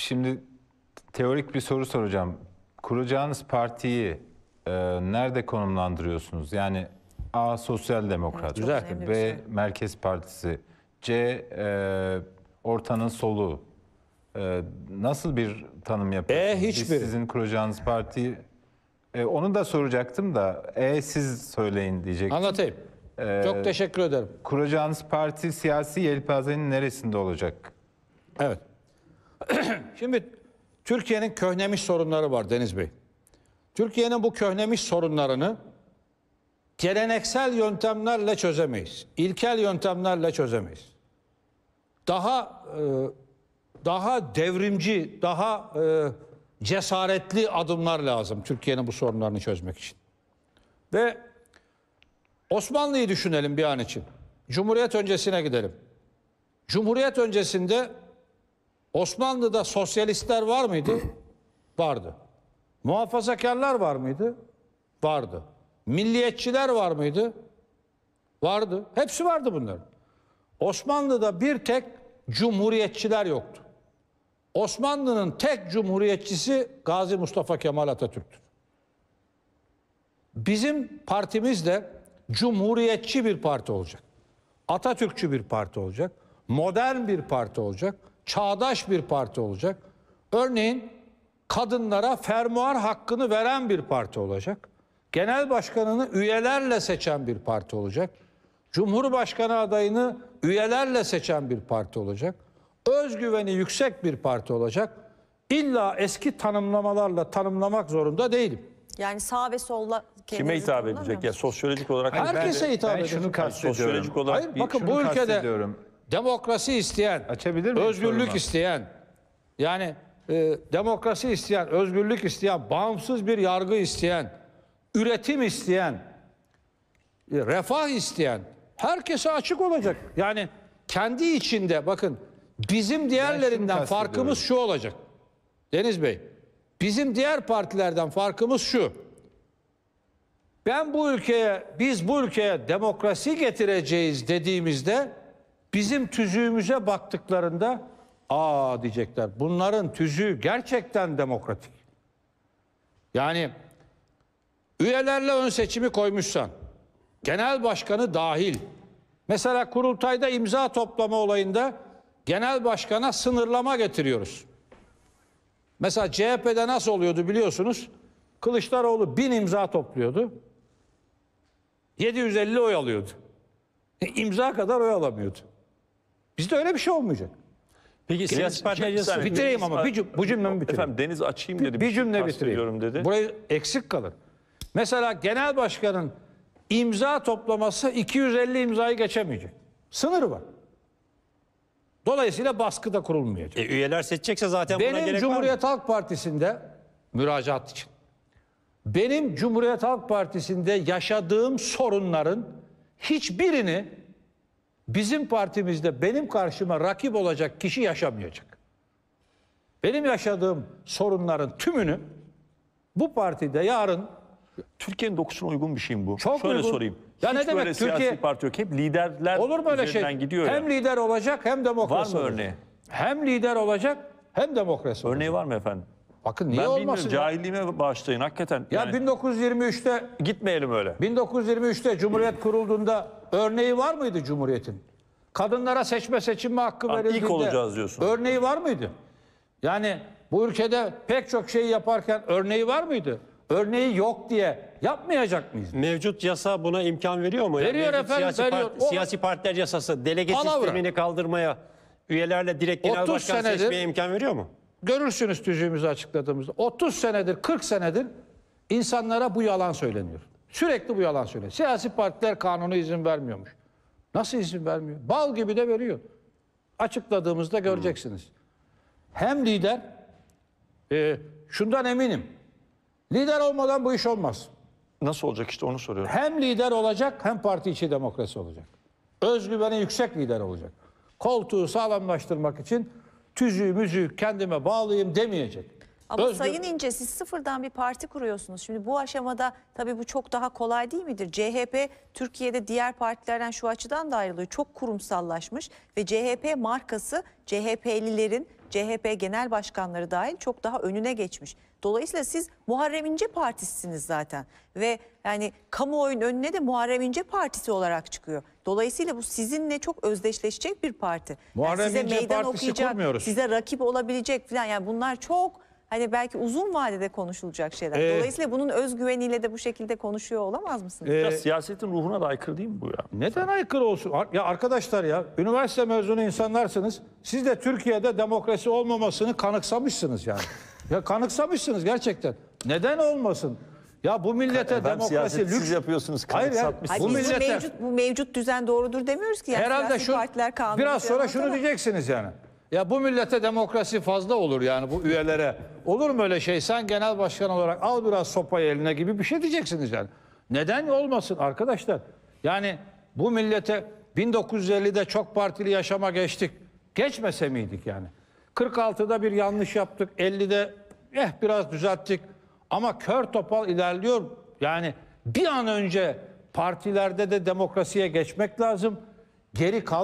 Şimdi teorik bir soru soracağım. Kuracağınız partiyi e, nerede konumlandırıyorsunuz? Yani A Sosyal Demokrat, Güzel. B şey. Merkez Partisi, C e, ortanın solu. E, nasıl bir tanım e, yapıyorsunuz? E, Hiçbir. Biz sizin kuracağınız parti e, onu da soracaktım da E siz söyleyin diyecektim. Anlatayım. E, Çok teşekkür ederim. Kuracağınız parti siyasi yelpazenin neresinde olacak? Evet. Şimdi Türkiye'nin köhnemiş sorunları var Deniz Bey. Türkiye'nin bu köhnemiş sorunlarını geleneksel yöntemlerle çözemeyiz. İlkel yöntemlerle çözemeyiz. Daha e, daha devrimci, daha e, cesaretli adımlar lazım Türkiye'nin bu sorunlarını çözmek için. Ve Osmanlı'yı düşünelim bir an için. Cumhuriyet öncesine gidelim. Cumhuriyet öncesinde Osmanlı'da sosyalistler var mıydı? Vardı. Muhafazakarlar var mıydı? Vardı. Milliyetçiler var mıydı? Vardı. Hepsi vardı bunların. Osmanlı'da bir tek cumhuriyetçiler yoktu. Osmanlı'nın tek cumhuriyetçisi Gazi Mustafa Kemal Atatürk'tür. Bizim partimiz de cumhuriyetçi bir parti olacak. Atatürkçü bir parti olacak. Modern bir parti olacak çağdaş bir parti olacak. Örneğin kadınlara fermuar hakkını veren bir parti olacak. Genel başkanını üyelerle seçen bir parti olacak. Cumhurbaşkanı adayını üyelerle seçen bir parti olacak. Özgüveni yüksek bir parti olacak. İlla eski tanımlamalarla tanımlamak zorunda değilim. Yani sağ ve solla kime hitap edecek? Ya sosyolojik olarak Hayır, herkese hitap edecek. Şunu kastediyorum. Sosyolojik olarak Hayır, bakın bu ülkede demokrasi isteyen, Açabilir özgürlük sorunu? isteyen, yani e, demokrasi isteyen, özgürlük isteyen, bağımsız bir yargı isteyen, üretim isteyen, e, refah isteyen, herkese açık olacak. Yani kendi içinde bakın bizim diğerlerinden farkımız şu olacak. Deniz Bey, bizim diğer partilerden farkımız şu. Ben bu ülkeye, biz bu ülkeye demokrasi getireceğiz dediğimizde Bizim tüzüğümüze baktıklarında aa diyecekler. Bunların tüzüğü gerçekten demokratik. Yani üyelerle ön seçimi koymuşsan, genel başkanı dahil. Mesela kurultayda imza toplama olayında genel başkana sınırlama getiriyoruz. Mesela CHP'de nasıl oluyordu biliyorsunuz. Kılıçdaroğlu bin imza topluyordu. 750 oy alıyordu. E, imza kadar oy alamıyordu. Bizde öyle bir şey olmayacak. Peki siyasi şey, parti Bitireyim ama bir, cüm- bu cümlemi bitireyim. Efendim Deniz açayım dedi. Bir, bir cümle bitireyim. Dedi. Burayı eksik kalır. Mesela genel başkanın imza toplaması 250 imzayı geçemeyecek. Sınır var. Dolayısıyla baskı da kurulmayacak. E, üyeler seçecekse zaten benim buna gerek Cumhuriyet var Benim Cumhuriyet Halk Partisi'nde müracaat için. Benim Cumhuriyet Halk Partisi'nde yaşadığım sorunların hiçbirini Bizim partimizde benim karşıma rakip olacak kişi yaşamayacak. Benim yaşadığım sorunların tümünü bu partide yarın Türkiye'nin dokusuna uygun bir şeyim bu. Çok Şöyle uygun. sorayım. Ya Hiç ne demek böyle Türkiye siyasi parti yok. Hep liderler Olur mu öyle şey? gidiyor. Hem ya. lider olacak hem demokrasi. Var mı olur. örneği? Hem lider olacak hem demokrasi. Örneği olacak. var mı efendim? Bakın niye ben olmasın? Ben cahilliğime bağışlayın hakikaten. Ya yani... 1923'te... Gitmeyelim öyle. 1923'te Cumhuriyet kurulduğunda örneği var mıydı Cumhuriyet'in? Kadınlara seçme seçilme hakkı ha, verildiğinde... İlk olacağız diyorsun. Örneği var mıydı? Yani bu ülkede pek çok şeyi yaparken örneği var mıydı? Örneği yok diye yapmayacak mıyız? Mevcut yasa buna imkan veriyor mu? Veriyor Mevcut efendim. Siyasi, veriyor. Part, siyasi partiler yasası delege Palavra. sistemini kaldırmaya, üyelerle direkt genel başkan senedir, seçmeye imkan veriyor mu? Görürsünüz tüzüğümüzü açıkladığımızda. 30 senedir, 40 senedir insanlara bu yalan söyleniyor. Sürekli bu yalan söyleniyor. Siyasi partiler kanunu izin vermiyormuş. Nasıl izin vermiyor? Bal gibi de veriyor. Açıkladığımızda göreceksiniz. Hem lider, e, şundan eminim. Lider olmadan bu iş olmaz. Nasıl olacak işte onu soruyorum. Hem lider olacak hem parti içi demokrasi olacak. Özgüveni yüksek lider olacak. Koltuğu sağlamlaştırmak için tüzüğü müzüğü kendime bağlayayım demeyecek. Ama Özgür... Sayın İnce siz sıfırdan bir parti kuruyorsunuz. Şimdi bu aşamada tabii bu çok daha kolay değil midir? CHP Türkiye'de diğer partilerden şu açıdan da ayrılıyor. Çok kurumsallaşmış ve CHP markası CHP'lilerin CHP genel başkanları dahil çok daha önüne geçmiş. Dolayısıyla siz Muharrem İnce Partisi'siniz zaten ve yani kamuoyun önüne de Muharrem İnce Partisi olarak çıkıyor. Dolayısıyla bu sizinle çok özdeşleşecek bir parti. Muharrem yani size İnce meydan Partisi okuyacak, kurmuyoruz. Size rakip olabilecek falan yani bunlar çok hani belki uzun vadede konuşulacak şeyler. Ee, Dolayısıyla bunun özgüveniyle de bu şekilde konuşuyor olamaz mısınız? Ee, siyasetin ruhuna da aykırı değil mi bu ya? Neden aykırı olsun? Ya arkadaşlar ya üniversite mezunu insanlarsınız. Siz de Türkiye'de demokrasi olmamasını kanıksamışsınız yani. ya kanıksamışsınız gerçekten. Neden olmasın? Ya bu millete Efendim, demokrasi lüks siz yapıyorsunuz. Hayır, hayır. Bu millete mevcut bu mevcut düzen doğrudur demiyoruz ki. Yani Herhalde şu partiler kanunu biraz şey sonra şunu diyeceksiniz yani. Ya bu millete demokrasi fazla olur yani bu üyelere. Olur mu öyle şey? Sen genel başkan olarak al biraz sopayı eline gibi bir şey diyeceksiniz yani. Neden olmasın arkadaşlar? Yani bu millete 1950'de çok partili yaşama geçtik. Geçmese miydik yani? 46'da bir yanlış yaptık. 50'de eh biraz düzelttik. Ama kör topal ilerliyor. Yani bir an önce partilerde de demokrasiye geçmek lazım. Geri kal